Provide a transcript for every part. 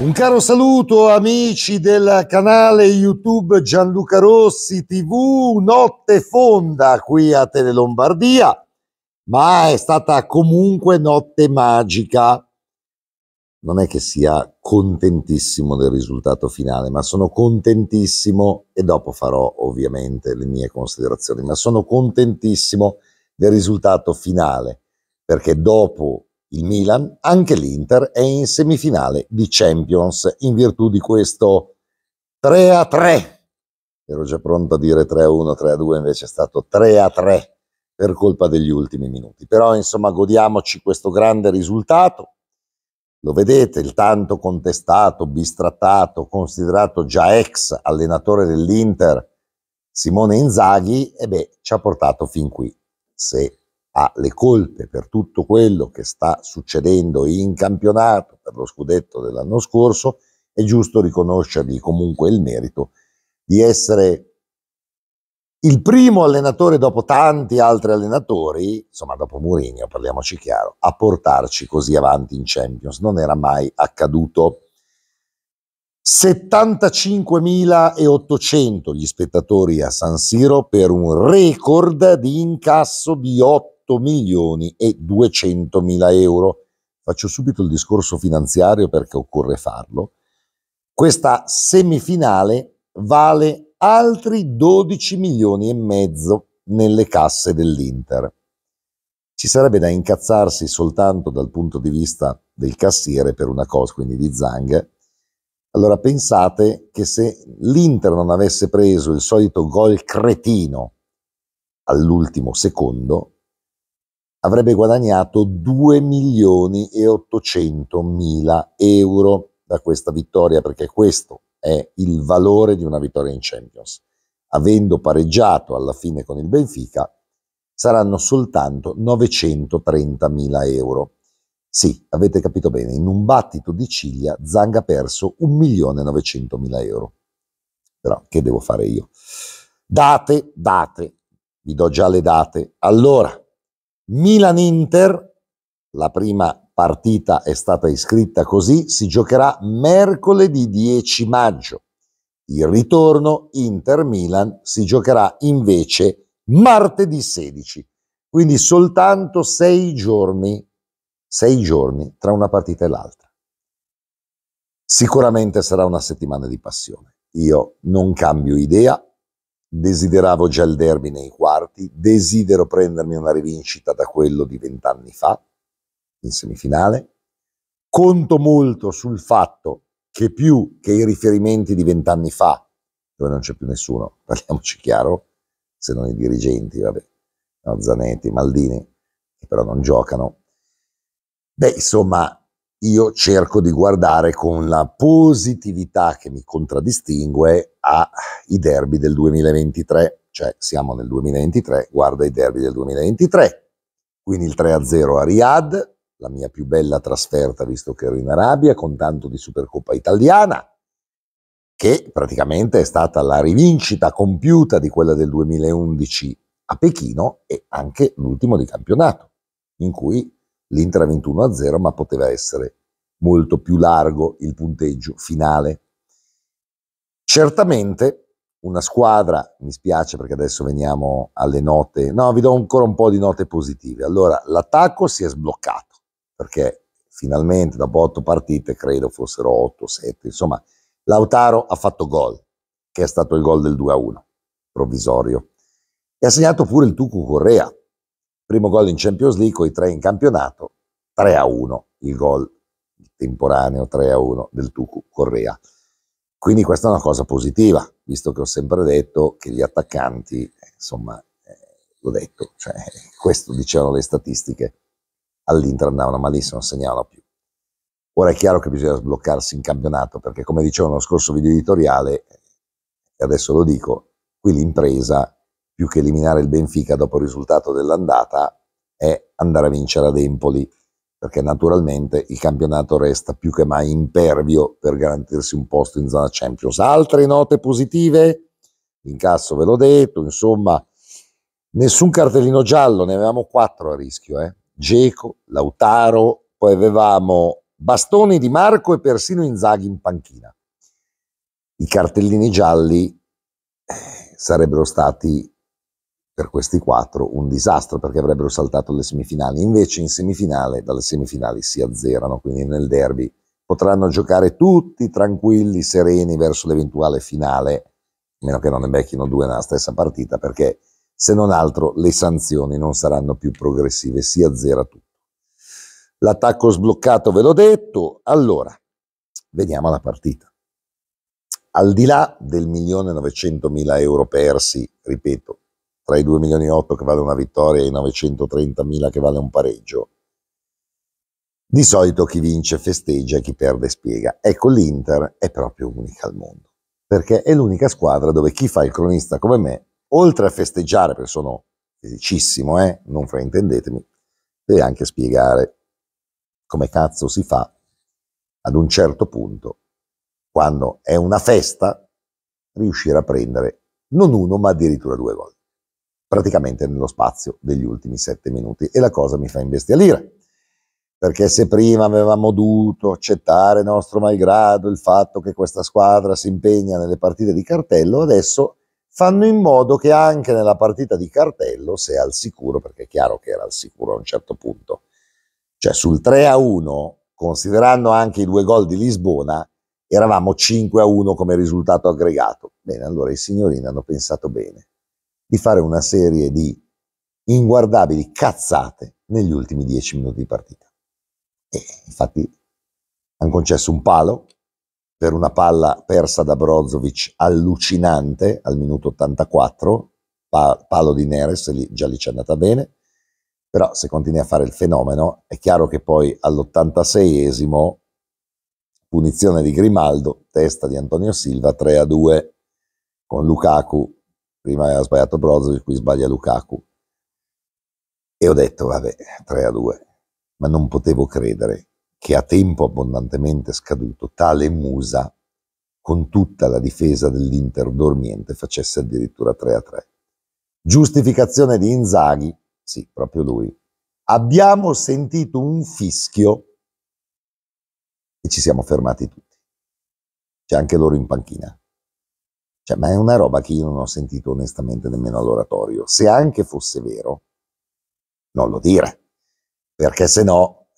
Un caro saluto amici del canale YouTube Gianluca Rossi TV, notte fonda qui a Tele Lombardia, ma è stata comunque notte magica. Non è che sia contentissimo del risultato finale, ma sono contentissimo, e dopo farò ovviamente le mie considerazioni, ma sono contentissimo del risultato finale, perché dopo il Milan, anche l'Inter, è in semifinale di Champions. In virtù di questo 3 a 3, ero già pronto a dire 3 a 1, 3 a 2, invece è stato 3 a 3 per colpa degli ultimi minuti. Però insomma godiamoci questo grande risultato. Lo vedete, il tanto contestato, bistrattato, considerato già ex allenatore dell'Inter, Simone Inzaghi, e beh, ci ha portato fin qui. Se ha le colpe per tutto quello che sta succedendo in campionato per lo scudetto dell'anno scorso, è giusto riconoscergli comunque il merito di essere il primo allenatore dopo tanti altri allenatori, insomma dopo Mourinho, parliamoci chiaro, a portarci così avanti in Champions. Non era mai accaduto. 75.800 gli spettatori a San Siro per un record di incasso di 8 8 milioni e 200 mila euro. Faccio subito il discorso finanziario perché occorre farlo. Questa semifinale vale altri 12 milioni e mezzo nelle casse dell'Inter. Ci sarebbe da incazzarsi soltanto dal punto di vista del cassiere per una cosa, quindi di Zang. Allora pensate che se l'Inter non avesse preso il solito gol cretino all'ultimo secondo, avrebbe guadagnato 2 milioni e 800 mila euro da questa vittoria, perché questo è il valore di una vittoria in Champions. Avendo pareggiato alla fine con il Benfica, saranno soltanto 930 mila euro. Sì, avete capito bene, in un battito di ciglia Zanga ha perso 1 milione e 900 mila euro. Però che devo fare io? Date, date, vi do già le date. Allora, Milan-Inter, la prima partita è stata iscritta così, si giocherà mercoledì 10 maggio. Il ritorno Inter-Milan si giocherà invece martedì 16, quindi soltanto sei giorni, sei giorni tra una partita e l'altra. Sicuramente sarà una settimana di passione. Io non cambio idea, desideravo già il derby nei quarti, desidero prendermi una rivincita da quello di vent'anni fa, in semifinale, conto molto sul fatto che più che i riferimenti di vent'anni fa, dove non c'è più nessuno, parliamoci chiaro, se non i dirigenti, vabbè, no, Zanetti, Maldini, che però non giocano, beh, insomma, io cerco di guardare con la positività che mi contraddistingue ai derby del 2023, cioè siamo nel 2023, guarda i derby del 2023, quindi il 3-0 a Riyadh, la mia più bella trasferta visto che ero in Arabia con tanto di Supercoppa italiana, che praticamente è stata la rivincita compiuta di quella del 2011 a Pechino e anche l'ultimo di campionato, in cui l'Inter ha vinto 1-0, ma poteva essere molto più largo il punteggio finale. Certamente una squadra, mi spiace perché adesso veniamo alle note, no, vi do ancora un po' di note positive. Allora, l'attacco si è sbloccato, perché finalmente dopo otto partite, credo fossero 8, sette, insomma, Lautaro ha fatto gol, che è stato il gol del 2-1, provvisorio. E ha segnato pure il Tucu Correa, primo gol in Champions League, con i tre in campionato, 3 a 1 il gol temporaneo 3 a 1 del Tucu Correa. Quindi questa è una cosa positiva, visto che ho sempre detto che gli attaccanti, insomma, eh, l'ho detto, cioè, questo dicevano le statistiche, all'Inter andavano malissimo, non segnavano più. Ora è chiaro che bisogna sbloccarsi in campionato, perché come dicevo nello scorso video editoriale, e adesso lo dico, qui l'impresa più che eliminare il Benfica dopo il risultato dell'andata, è andare a vincere ad Empoli, perché naturalmente il campionato resta più che mai impervio per garantirsi un posto in zona Champions. Altre note positive? L'incasso ve l'ho detto, insomma, nessun cartellino giallo, ne avevamo quattro a rischio, eh? Geco, Lautaro, poi avevamo Bastoni di Marco e persino Inzaghi in panchina. I cartellini gialli eh, sarebbero stati per questi quattro un disastro perché avrebbero saltato le semifinali. Invece in semifinale dalle semifinali si azzerano, quindi nel derby potranno giocare tutti tranquilli, sereni verso l'eventuale finale, a meno che non ne becchino due nella stessa partita, perché se non altro le sanzioni non saranno più progressive, si azzera tutto. L'attacco sbloccato ve l'ho detto, allora veniamo alla partita. Al di là del 1.900.000 euro persi, ripeto, tra i 2 milioni e 8 che vale una vittoria e i 930 mila che vale un pareggio. Di solito chi vince festeggia e chi perde spiega. Ecco, l'Inter è proprio unica al mondo, perché è l'unica squadra dove chi fa il cronista come me, oltre a festeggiare, perché sono felicissimo, eh, non fraintendetemi, deve anche spiegare come cazzo si fa ad un certo punto, quando è una festa, riuscire a prendere non uno ma addirittura due volte praticamente nello spazio degli ultimi sette minuti e la cosa mi fa imbestialire. Perché se prima avevamo dovuto accettare nostro malgrado il fatto che questa squadra si impegna nelle partite di cartello, adesso fanno in modo che anche nella partita di cartello, se al sicuro, perché è chiaro che era al sicuro a un certo punto, cioè sul 3 a 1, considerando anche i due gol di Lisbona, eravamo 5 a 1 come risultato aggregato. Bene, allora i signorini hanno pensato bene di fare una serie di inguardabili cazzate negli ultimi dieci minuti di partita. E infatti hanno concesso un palo per una palla persa da Brozovic allucinante al minuto 84, pa- palo di Neres, lì, già lì ci è andata bene, però se continui a fare il fenomeno è chiaro che poi all'86esimo punizione di Grimaldo, testa di Antonio Silva 3 2 con Lukaku prima aveva sbagliato Brozovic, qui sbaglia Lukaku. E ho detto, vabbè, 3 a 2, ma non potevo credere che a tempo abbondantemente scaduto tale Musa, con tutta la difesa dell'Inter dormiente, facesse addirittura 3 a 3. Giustificazione di Inzaghi, sì, proprio lui. Abbiamo sentito un fischio e ci siamo fermati tutti. C'è anche loro in panchina. Cioè, ma è una roba che io non ho sentito onestamente nemmeno all'oratorio. Se anche fosse vero, non lo dire, perché se no,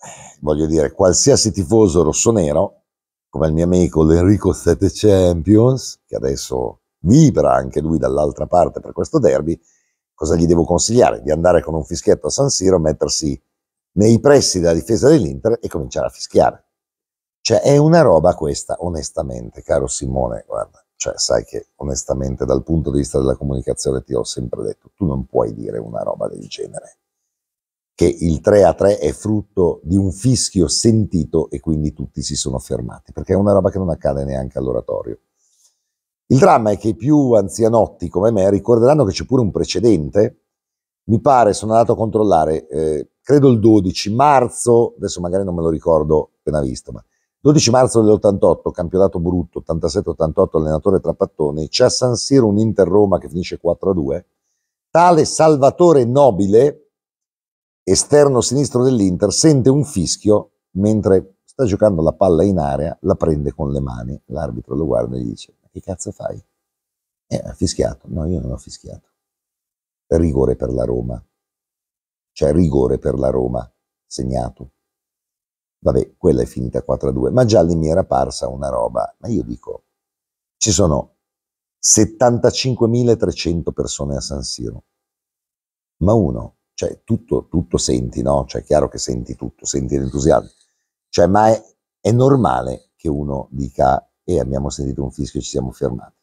voglio dire, qualsiasi tifoso rossonero, come il mio amico l'Enrico Sette Champions, che adesso vibra anche lui dall'altra parte per questo derby, cosa gli devo consigliare? Di andare con un fischietto a San Siro, mettersi nei pressi della difesa dell'Inter e cominciare a fischiare. Cioè è una roba questa, onestamente, caro Simone, guarda. Cioè, sai che onestamente dal punto di vista della comunicazione ti ho sempre detto, tu non puoi dire una roba del genere. Che il 3 a 3 è frutto di un fischio sentito e quindi tutti si sono fermati, perché è una roba che non accade neanche all'oratorio. Il dramma è che i più anzianotti come me ricorderanno che c'è pure un precedente. Mi pare, sono andato a controllare, eh, credo il 12 marzo, adesso magari non me lo ricordo appena visto, ma 12 marzo dell'88, campionato brutto, 87-88, allenatore Trapattoni, c'è a San Siro un Inter-Roma che finisce 4-2, tale Salvatore Nobile, esterno sinistro dell'Inter, sente un fischio mentre sta giocando la palla in area, la prende con le mani, l'arbitro lo guarda e gli dice, ma che cazzo fai? Eh, ha fischiato, no io non ho fischiato. Rigore per la Roma, cioè rigore per la Roma, segnato Vabbè, quella è finita 4 a 2, ma già lì mi era parsa una roba. Ma io dico, ci sono 75.300 persone a San Siro, ma uno, cioè tutto, tutto senti, no? Cioè è chiaro che senti tutto, senti l'entusiasmo. Cioè, ma è, è normale che uno dica, e eh, abbiamo sentito un fischio e ci siamo fermati.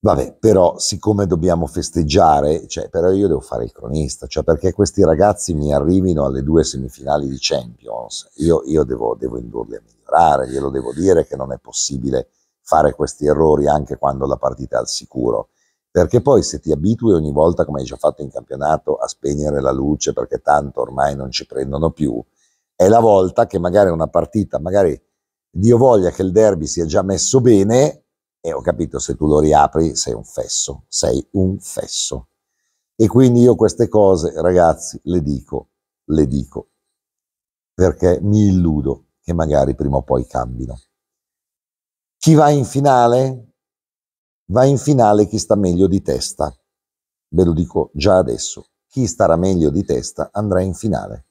Vabbè, però siccome dobbiamo festeggiare, cioè, però io devo fare il cronista, cioè perché questi ragazzi mi arrivino alle due semifinali di Champions, io, io devo, devo, indurli a migliorare, glielo devo dire che non è possibile fare questi errori anche quando la partita è al sicuro, perché poi se ti abitui ogni volta, come hai già fatto in campionato, a spegnere la luce perché tanto ormai non ci prendono più, è la volta che magari una partita, magari Dio voglia che il derby sia già messo bene, e ho capito, se tu lo riapri sei un fesso, sei un fesso. E quindi io queste cose, ragazzi, le dico, le dico, perché mi illudo che magari prima o poi cambino. Chi va in finale? Va in finale chi sta meglio di testa. Ve lo dico già adesso. Chi starà meglio di testa andrà in finale.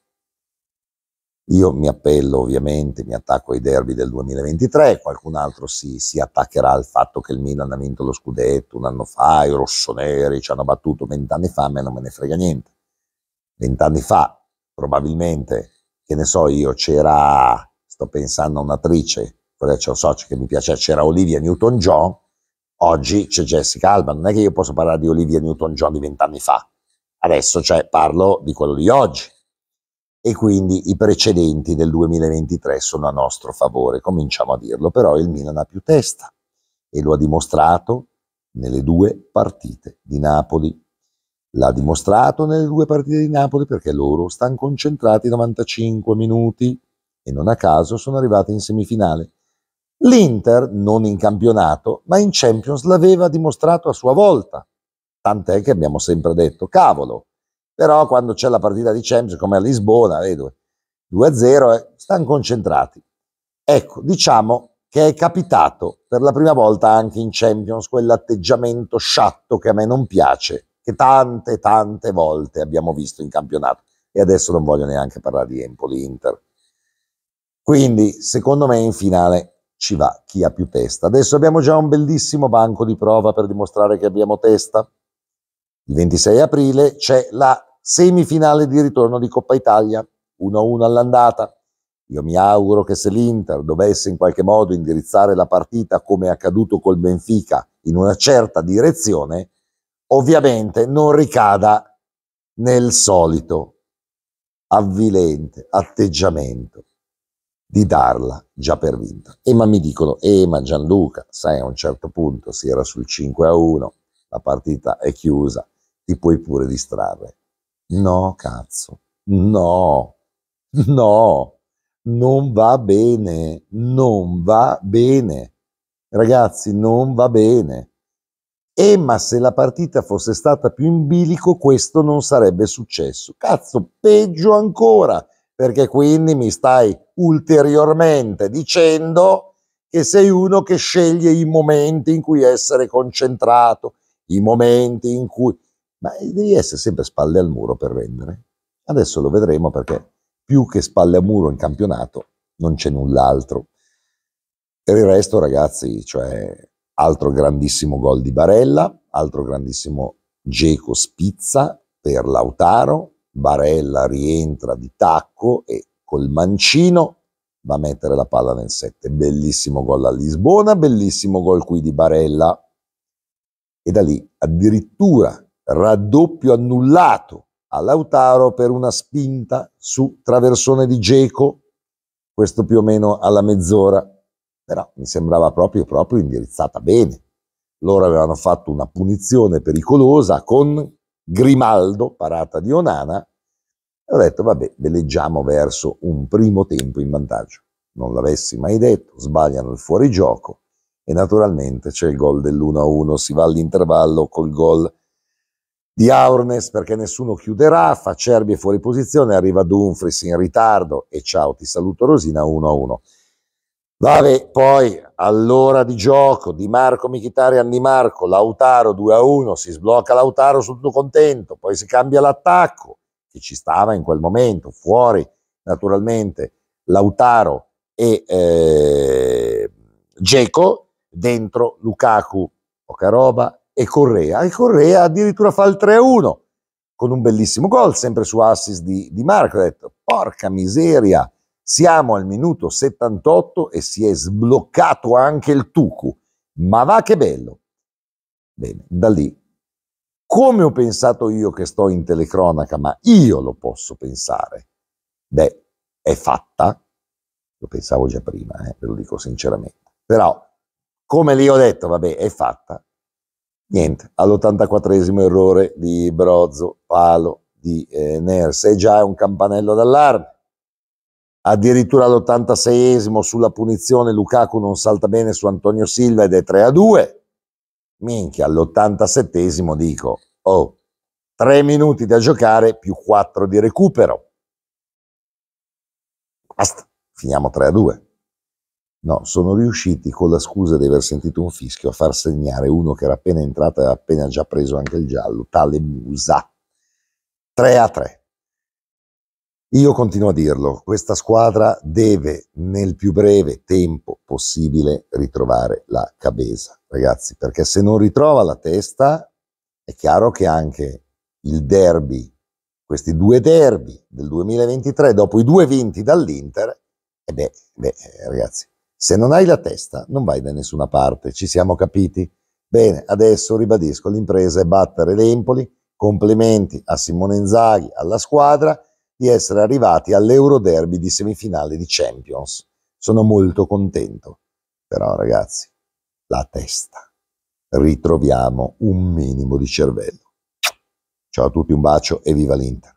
Io mi appello ovviamente, mi attacco ai derby del 2023, qualcun altro si, si, attaccherà al fatto che il Milan ha vinto lo scudetto un anno fa, i rossoneri ci hanno battuto vent'anni fa, a me non me ne frega niente. Vent'anni fa probabilmente, che ne so io, c'era, sto pensando a un'attrice, quella c'è un socio che mi piaceva, c'era Olivia Newton-John, oggi c'è Jessica Alba, non è che io posso parlare di Olivia Newton-John di vent'anni fa, adesso cioè, parlo di quello di oggi e quindi i precedenti del 2023 sono a nostro favore, cominciamo a dirlo, però il Milan ha più testa e lo ha dimostrato nelle due partite di Napoli. L'ha dimostrato nelle due partite di Napoli perché loro stanno concentrati 95 minuti e non a caso sono arrivati in semifinale. L'Inter, non in campionato, ma in Champions l'aveva dimostrato a sua volta, tant'è che abbiamo sempre detto, cavolo, però quando c'è la partita di Champions come a Lisbona, vedo 2-0, eh, stanno concentrati. Ecco, diciamo che è capitato per la prima volta anche in Champions quell'atteggiamento sciatto che a me non piace, che tante, tante volte abbiamo visto in campionato. E adesso non voglio neanche parlare di Empoli-Inter. Quindi, secondo me, in finale ci va chi ha più testa. Adesso abbiamo già un bellissimo banco di prova per dimostrare che abbiamo testa. Il 26 aprile c'è la semifinale di ritorno di Coppa Italia, 1-1 all'andata. Io mi auguro che se l'Inter dovesse in qualche modo indirizzare la partita come è accaduto col Benfica in una certa direzione, ovviamente non ricada nel solito avvilente atteggiamento di darla già per vinta. E ma mi dicono, eh ma Gianluca, sai a un certo punto si era sul 5 1, la partita è chiusa, ti puoi pure distrarre. No, cazzo, no, no, non va bene, non va bene. Ragazzi, non va bene. E ma se la partita fosse stata più in bilico, questo non sarebbe successo. Cazzo, peggio ancora, perché quindi mi stai ulteriormente dicendo che sei uno che sceglie i momenti in cui essere concentrato, i momenti in cui ma devi essere sempre spalle al muro per rendere. Adesso lo vedremo perché più che spalle al muro in campionato non c'è null'altro. Per il resto, ragazzi, cioè, altro grandissimo gol di Barella, altro grandissimo Geco spizza per Lautaro, Barella rientra di tacco e col mancino va a mettere la palla nel 7. Bellissimo gol a Lisbona, bellissimo gol qui di Barella. E da lì addirittura raddoppio annullato a Lautaro per una spinta su traversone di Geco, questo più o meno alla mezz'ora, però mi sembrava proprio, proprio indirizzata bene. Loro avevano fatto una punizione pericolosa con Grimaldo, parata di Onana, e ho detto vabbè, veleggiamo verso un primo tempo in vantaggio. Non l'avessi mai detto, sbagliano il fuorigioco e naturalmente c'è il gol dell'1-1, si va all'intervallo col gol di Aurnes perché nessuno chiuderà, Facerbi è fuori posizione, arriva Dumfries in ritardo e ciao, ti saluto Rosina 1-1. Vabbè, poi all'ora di gioco di Marco Michitarian di Marco, Lautaro 2-1, si sblocca Lautaro sul tutto contento, poi si cambia l'attacco, che ci stava in quel momento, fuori naturalmente Lautaro e eh, Geco, dentro Lukaku, poca roba, e Correa. E Correa addirittura fa il 3-1 con un bellissimo gol, sempre su assist di, di Marco. Ha detto, porca miseria, siamo al minuto 78 e si è sbloccato anche il Tucu. Ma va che bello! Bene, da lì, come ho pensato io che sto in telecronaca, ma io lo posso pensare? Beh, è fatta, lo pensavo già prima, eh, ve lo dico sinceramente, però come lì ho detto, vabbè, è fatta, Niente, all'84esimo errore di Brozzo, palo di eh, Ners, e già è un campanello d'allarme. Addirittura all'86esimo sulla punizione Lukaku non salta bene su Antonio Silva ed è 3 a 2. Minchia, all'87esimo dico, oh, 3 minuti da giocare più 4 di recupero. Basta, finiamo 3 a 2. No, sono riusciti con la scusa di aver sentito un fischio a far segnare uno che era appena entrato e aveva appena già preso anche il giallo, tale Musa. 3 a 3. Io continuo a dirlo, questa squadra deve nel più breve tempo possibile ritrovare la cabeza, ragazzi, perché se non ritrova la testa è chiaro che anche il derby, questi due derby del 2023, dopo i due vinti dall'Inter, e eh beh, eh beh eh, ragazzi, se non hai la testa, non vai da nessuna parte, ci siamo capiti? Bene, adesso ribadisco, l'impresa è battere l'Empoli, complimenti a Simone Inzaghi, alla squadra, di essere arrivati all'Euroderby di semifinale di Champions. Sono molto contento. Però ragazzi, la testa. Ritroviamo un minimo di cervello. Ciao a tutti, un bacio e viva l'Inter.